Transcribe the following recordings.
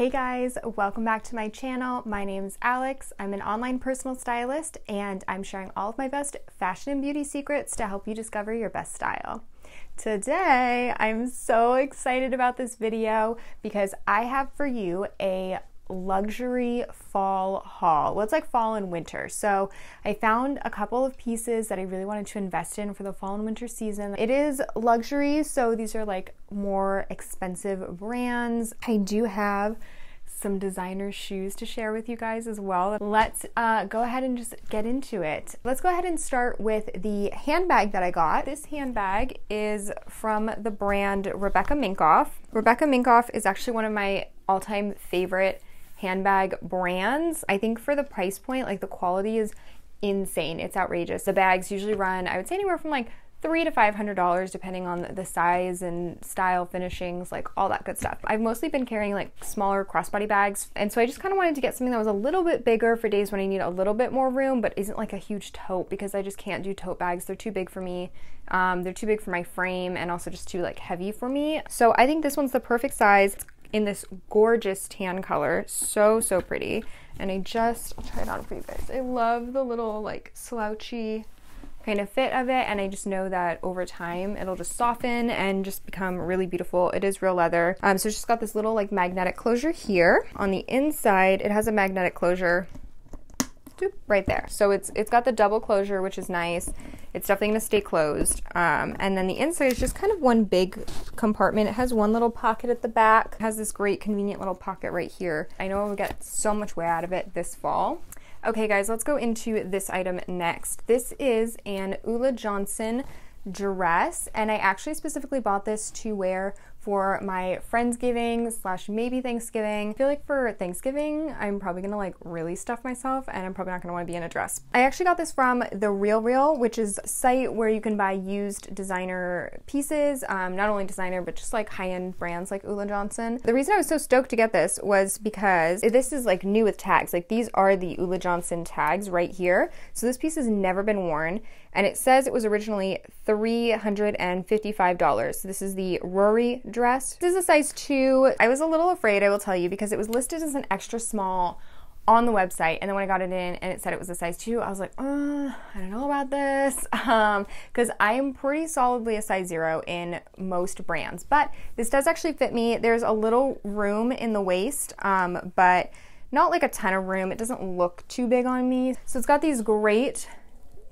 Hey guys, welcome back to my channel. My name is Alex. I'm an online personal stylist and I'm sharing all of my best fashion and beauty secrets to help you discover your best style. Today, I'm so excited about this video because I have for you a luxury fall haul. Well, it's like fall and winter. So I found a couple of pieces that I really wanted to invest in for the fall and winter season. It is luxury, so these are like more expensive brands. I do have some designer shoes to share with you guys as well. Let's uh, go ahead and just get into it. Let's go ahead and start with the handbag that I got. This handbag is from the brand Rebecca Minkoff. Rebecca Minkoff is actually one of my all-time favorite handbag brands. I think for the price point, like the quality is insane. It's outrageous. The bags usually run, I would say, anywhere from like three to five hundred dollars depending on the size and style finishings like all that good stuff i've mostly been carrying like smaller crossbody bags and so i just kind of wanted to get something that was a little bit bigger for days when i need a little bit more room but isn't like a huge tote because i just can't do tote bags they're too big for me um, they're too big for my frame and also just too like heavy for me so i think this one's the perfect size it's in this gorgeous tan color. So, so pretty. And I just, I'll try it on for you guys. I love the little like slouchy kind of fit of it. And I just know that over time it'll just soften and just become really beautiful. It is real leather. Um, so it's just got this little like magnetic closure here. On the inside, it has a magnetic closure right there. So it's it's got the double closure, which is nice. It's definitely gonna stay closed. Um, and then the inside is just kind of one big compartment. It has one little pocket at the back. It has this great convenient little pocket right here. I know we got so much way out of it this fall. Okay guys, let's go into this item next. This is an Ula Johnson dress and I actually specifically bought this to wear for my Friendsgiving slash maybe Thanksgiving. I feel like for Thanksgiving, I'm probably gonna like really stuff myself and I'm probably not gonna wanna be in a dress. I actually got this from The Real Real, which is a site where you can buy used designer pieces, um, not only designer, but just like high-end brands like Ulla Johnson. The reason I was so stoked to get this was because this is like new with tags. Like these are the Ulla Johnson tags right here. So this piece has never been worn and it says it was originally $355. So this is the Rory dress. This is a size two. I was a little afraid, I will tell you, because it was listed as an extra small on the website and then when I got it in and it said it was a size 2 I was like uh, I don't know about this because um, I am pretty solidly a size 0 in most brands but this does actually fit me there's a little room in the waist um, but not like a ton of room it doesn't look too big on me so it's got these great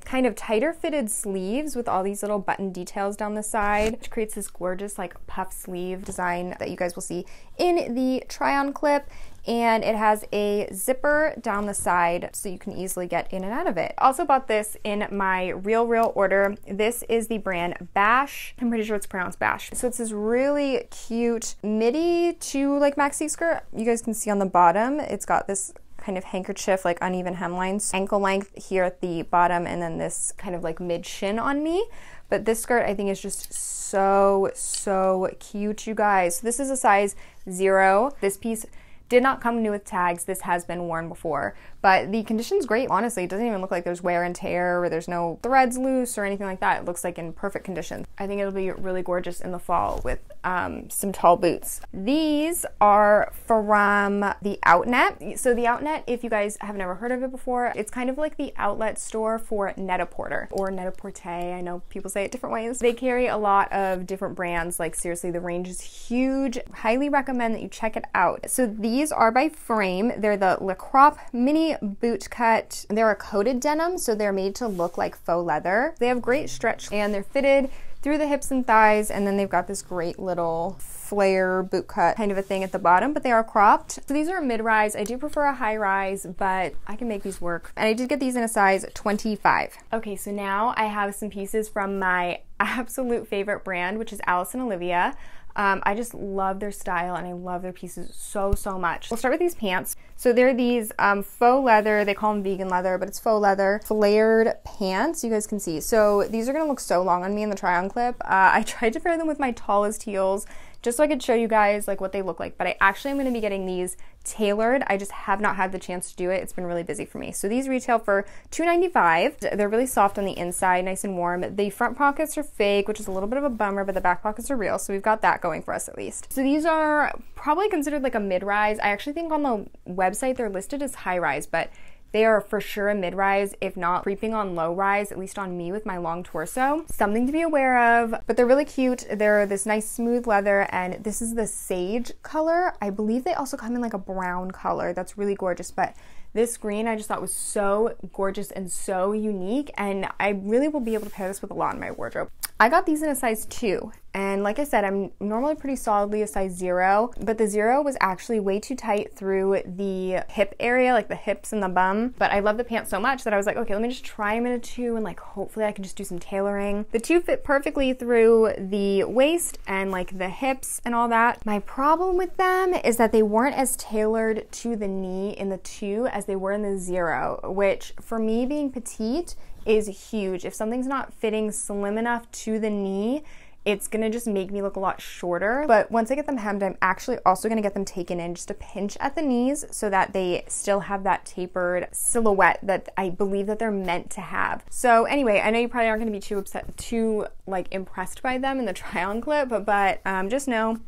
kind of tighter fitted sleeves with all these little button details down the side, which creates this gorgeous like puff sleeve design that you guys will see in the try on clip. And it has a zipper down the side so you can easily get in and out of it. Also bought this in my Real Real order. This is the brand Bash. I'm pretty sure it's pronounced Bash. So it's this really cute midi to like maxi skirt. You guys can see on the bottom, it's got this kind of handkerchief, like uneven hemlines, ankle length here at the bottom, and then this kind of like mid shin on me. But this skirt I think is just so, so cute, you guys. So this is a size zero. This piece did not come new with tags. This has been worn before, but the condition's great, honestly. It doesn't even look like there's wear and tear or there's no threads loose or anything like that. It looks like in perfect condition. I think it'll be really gorgeous in the fall with um, some tall boots. These are from the Outnet. So the Outnet, if you guys have never heard of it before, it's kind of like the outlet store for Net-a-Porter or Net-a-Porter. I know people say it different ways. They carry a lot of different brands. Like seriously, the range is huge. Highly recommend that you check it out. So these are by Frame. They're the La Crop Mini boot cut. They're a coated denim, so they're made to look like faux leather. They have great stretch and they're fitted through the hips and thighs, and then they've got this great little flare boot cut kind of a thing at the bottom, but they are cropped. So these are mid-rise. I do prefer a high-rise, but I can make these work. And I did get these in a size 25. Okay, so now I have some pieces from my absolute favorite brand, which is Alice and Olivia. Um, I just love their style and I love their pieces so, so much. We'll start with these pants. So they're these um, faux leather, they call them vegan leather, but it's faux leather, flared pants, you guys can see. So these are gonna look so long on me in the try on clip. Uh, I tried to pair them with my tallest heels just so I could show you guys like what they look like. But I actually am gonna be getting these tailored. I just have not had the chance to do it. It's been really busy for me. So these retail for $2.95. They're really soft on the inside, nice and warm. The front pockets are fake, which is a little bit of a bummer, but the back pockets are real. So we've got that going for us at least. So these are probably considered like a mid-rise. I actually think on the website they're listed as high-rise, but they are for sure a mid rise, if not creeping on low rise, at least on me with my long torso. Something to be aware of, but they're really cute. They're this nice smooth leather, and this is the sage color. I believe they also come in like a brown color. That's really gorgeous, but this green I just thought was so gorgeous and so unique, and I really will be able to pair this with a lot in my wardrobe. I got these in a size two, and like I said, I'm normally pretty solidly a size zero, but the zero was actually way too tight through the hip area, like the hips and the bum. But I love the pants so much that I was like, okay, let me just try them in a two and like hopefully I can just do some tailoring. The two fit perfectly through the waist and like the hips and all that. My problem with them is that they weren't as tailored to the knee in the two as they were in the zero, which for me being petite is huge. If something's not fitting slim enough to the knee, it's gonna just make me look a lot shorter. But once I get them hemmed, I'm actually also gonna get them taken in just a pinch at the knees so that they still have that tapered silhouette that I believe that they're meant to have. So anyway, I know you probably aren't gonna be too upset, too like impressed by them in the try on clip, but, but um, just know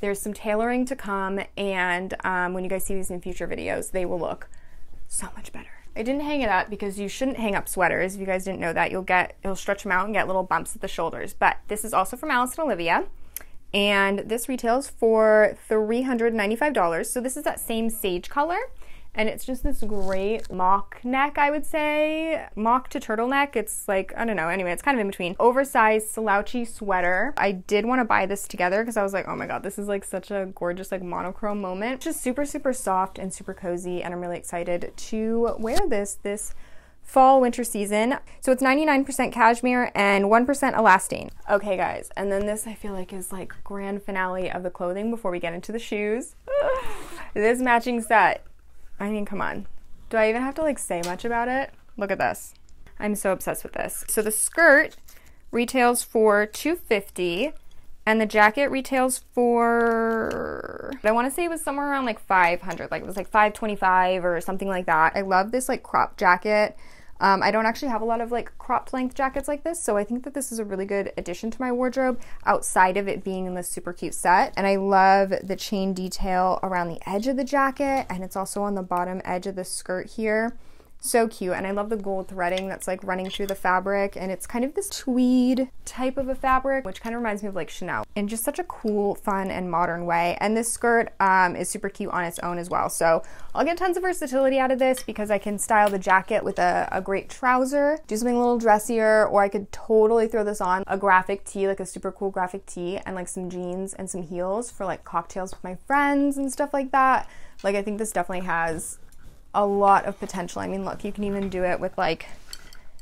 there's some tailoring to come and um, when you guys see these in future videos, they will look so much better. I didn't hang it up because you shouldn't hang up sweaters. If you guys didn't know that, you'll get it'll stretch them out and get little bumps at the shoulders. But this is also from Alice and Olivia. And this retails for $395. So this is that same sage color and it's just this great mock neck, I would say. Mock to turtleneck. It's like, I don't know. Anyway, it's kind of in between. Oversized slouchy sweater. I did want to buy this together because I was like, oh my god, this is like such a gorgeous like monochrome moment. It's just super, super soft and super cozy and I'm really excited to wear this this fall winter season. So it's 99% cashmere and 1% elastane. Okay guys, and then this I feel like is like grand finale of the clothing before we get into the shoes. this matching set I mean, come on. Do I even have to like say much about it? Look at this. I'm so obsessed with this. So the skirt retails for 250 and the jacket retails for I want to say it was somewhere around like 500 like it was like 525 or something like that. I love this like crop jacket. Um, I don't actually have a lot of like cropped length jackets like this, so I think that this is a really good addition to my wardrobe outside of it being in this super cute set. And I love the chain detail around the edge of the jacket, and it's also on the bottom edge of the skirt here. So cute, and I love the gold threading that's like running through the fabric, and it's kind of this tweed type of a fabric, which kind of reminds me of like Chanel, in just such a cool, fun, and modern way. And this skirt um, is super cute on its own as well. So I'll get tons of versatility out of this because I can style the jacket with a, a great trouser, do something a little dressier, or I could totally throw this on a graphic tee, like a super cool graphic tee, and like some jeans and some heels for like cocktails with my friends and stuff like that. Like I think this definitely has a lot of potential. I mean, look, you can even do it with like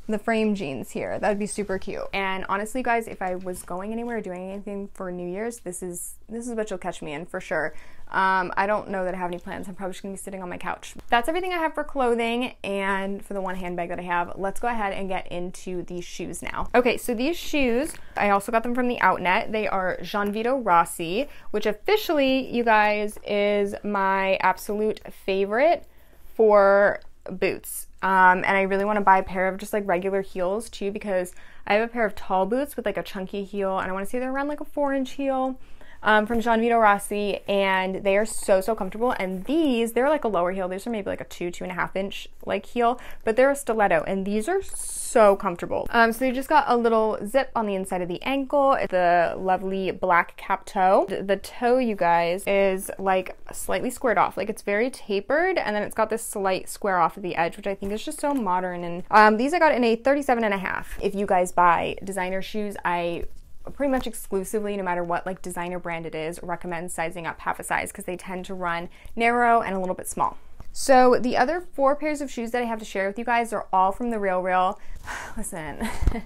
the frame jeans here. That would be super cute. And honestly, guys, if I was going anywhere or doing anything for New Year's, this is this is what you'll catch me in for sure. Um, I don't know that I have any plans. I'm probably just gonna be sitting on my couch. That's everything I have for clothing and for the one handbag that I have. Let's go ahead and get into these shoes now. Okay, so these shoes, I also got them from the Outnet. They are Gianvito Rossi, which officially, you guys, is my absolute favorite for boots. Um, and I really want to buy a pair of just like regular heels too because I have a pair of tall boots with like a chunky heel and I want to say they're around like a four inch heel um, from Jean Vito Rossi, and they are so so comfortable. And these, they're like a lower heel. These are maybe like a two two and a half inch like heel, but they're a stiletto, and these are so comfortable. Um, so they just got a little zip on the inside of the ankle. The lovely black cap toe. The, toe, you guys, is like slightly squared off. Like it's very tapered, and then it's got this slight square off of the edge, which I think is just so modern. And um, these I got in a 37 and a half. If you guys buy designer shoes, I pretty much exclusively, no matter what like designer brand it is, recommend sizing up half a size because they tend to run narrow and a little bit small. So the other four pairs of shoes that I have to share with you guys are all from the Real Real. Listen,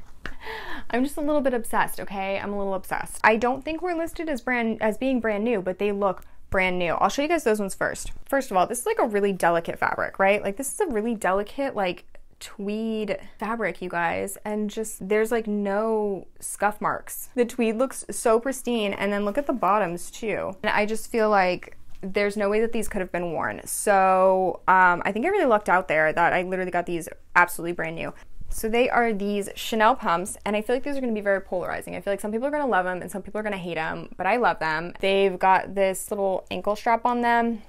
I'm just a little bit obsessed, okay? I'm a little obsessed. I don't think we're listed as brand as being brand new, but they look brand new. I'll show you guys those ones first. First of all, this is like a really delicate fabric, right? Like this is a really delicate like tweed fabric, you guys, and just there's like no scuff marks. The tweed looks so pristine, and then look at the bottoms too. And I just feel like there's no way that these could have been worn. So um, I think I really lucked out there that I literally got these absolutely brand new. So they are these Chanel pumps, and I feel like these are gonna be very polarizing. I feel like some people are gonna love them and some people are gonna hate them, but I love them. They've got this little ankle strap on them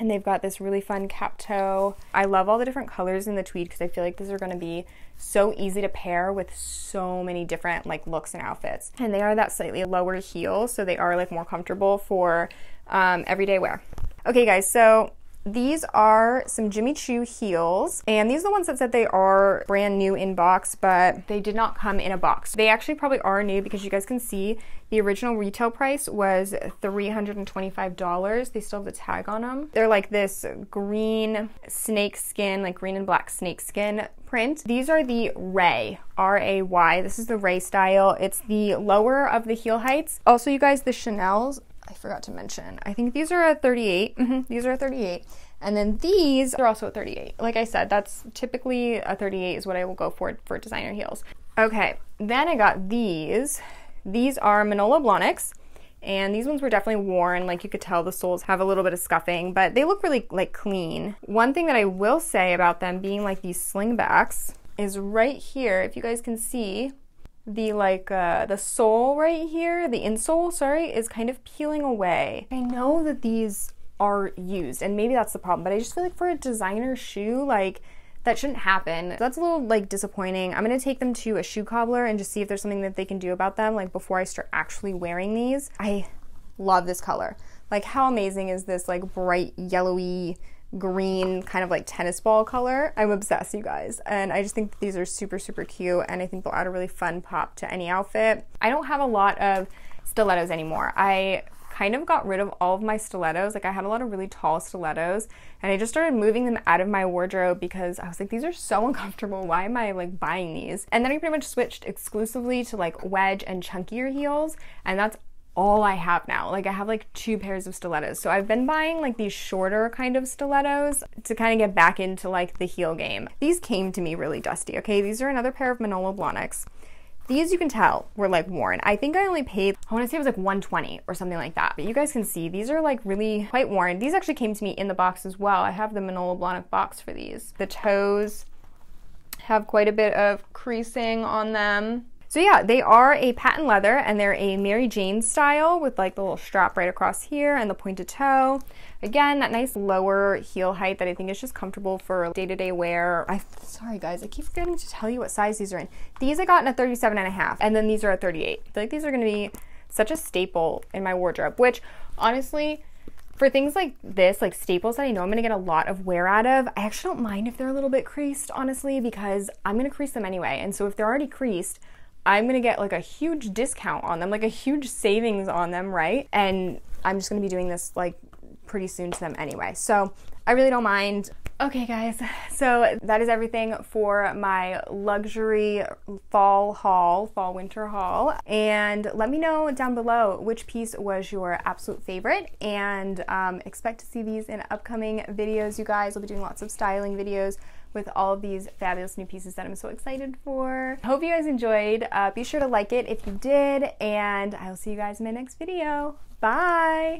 and they've got this really fun cap toe. I love all the different colors in the tweed because I feel like these are gonna be so easy to pair with so many different like looks and outfits. And they are that slightly lower heel, so they are like more comfortable for um, everyday wear. Okay guys, so these are some Jimmy Choo heels, and these are the ones that said they are brand new in box, but they did not come in a box. They actually probably are new because you guys can see the original retail price was $325. They still have the tag on them. They're like this green snake skin, like green and black snake skin print. These are the Ray, R-A-Y. This is the Ray style. It's the lower of the heel heights. Also, you guys, the Chanel's I forgot to mention. I think these are a 38. Mm-hmm. These are a 38. And then these are also a 38. Like I said, that's typically a 38 is what I will go for for designer heels. Okay, then I got these. These are Manolo Blahniks. And these ones were definitely worn, like you could tell the soles have a little bit of scuffing, but they look really like clean. One thing that I will say about them being like these slingbacks is right here, if you guys can see, the like uh, the sole right here, the insole, sorry, is kind of peeling away. I know that these are used and maybe that's the problem, but I just feel like for a designer shoe, like that shouldn't happen. So that's a little like disappointing. I'm gonna take them to a shoe cobbler and just see if there's something that they can do about them like before I start actually wearing these. I love this color. Like how amazing is this like bright yellowy green kind of like tennis ball color. I'm obsessed, you guys. And I just think these are super, super cute. And I think they'll add a really fun pop to any outfit. I don't have a lot of stilettos anymore. I kind of got rid of all of my stilettos. Like I had a lot of really tall stilettos and I just started moving them out of my wardrobe because I was like, these are so uncomfortable. Why am I like buying these? And then I pretty much switched exclusively to like wedge and chunkier heels. And that's all I have now. Like I have like two pairs of stilettos. So I've been buying like these shorter kind of stilettos to kind of get back into like the heel game. These came to me really dusty, okay? These are another pair of Manolo Blahniks. These you can tell were like worn. I think I only paid, I wanna say it was like 120 or something like that. But you guys can see these are like really quite worn. These actually came to me in the box as well. I have the Manolo Blahnik box for these. The toes have quite a bit of creasing on them. So yeah, they are a patent leather and they're a Mary Jane style with like the little strap right across here and the pointed toe. Again, that nice lower heel height that I think is just comfortable for day-to-day -day wear. I Sorry guys, I keep forgetting to tell you what size these are in. These I got in a 37 and a half and then these are a 38. I feel like these are gonna be such a staple in my wardrobe, which honestly, for things like this, like staples that I know I'm gonna get a lot of wear out of, I actually don't mind if they're a little bit creased, honestly, because I'm gonna crease them anyway. And so if they're already creased, I'm gonna get like a huge discount on them, like a huge savings on them, right? And I'm just gonna be doing this like pretty soon to them anyway. So I really don't mind. Okay, guys, so that is everything for my luxury fall haul, fall winter haul. And let me know down below which piece was your absolute favorite. And um, expect to see these in upcoming videos, you guys. I'll be doing lots of styling videos, with all of these fabulous new pieces that I'm so excited for. Hope you guys enjoyed. Uh, be sure to like it if you did, and I will see you guys in my next video. Bye!